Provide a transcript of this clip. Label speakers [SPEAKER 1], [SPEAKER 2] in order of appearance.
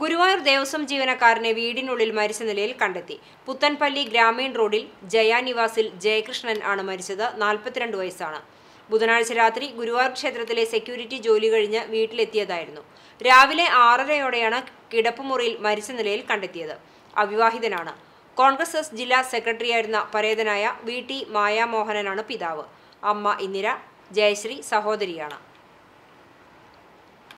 [SPEAKER 1] ഗുരുവായൂർ ദേവസ്വം ജീവനക്കാരനെ വീടിനുള്ളിൽ മരിച്ച നിലയിൽ കണ്ടെത്തി പുത്തൻപള്ളി ഗ്രാമീൺ റോഡിൽ ജയ നിവാസിൽ ജയകൃഷ്ണൻ ആണ് മരിച്ചത് നാൽപ്പത്തിരണ്ട് വയസ്സാണ് ബുധനാഴ്ച രാത്രി ഗുരുവായൂർ ക്ഷേത്രത്തിലെ സെക്യൂരിറ്റി ജോലി കഴിഞ്ഞ് വീട്ടിലെത്തിയതായിരുന്നു രാവിലെ ആറരയോടെയാണ് കിടപ്പുമുറിയിൽ മരിച്ച നിലയിൽ കണ്ടെത്തിയത് അവിവാഹിതനാണ് കോൺഗ്രസ് എസ് ജില്ലാ സെക്രട്ടറിയായിരുന്ന പരേതനായ വി ടി മായാമോഹനനാണ് പിതാവ് അമ്മ ഇന്ദിര ജയശ്രീ സഹോദരിയാണ്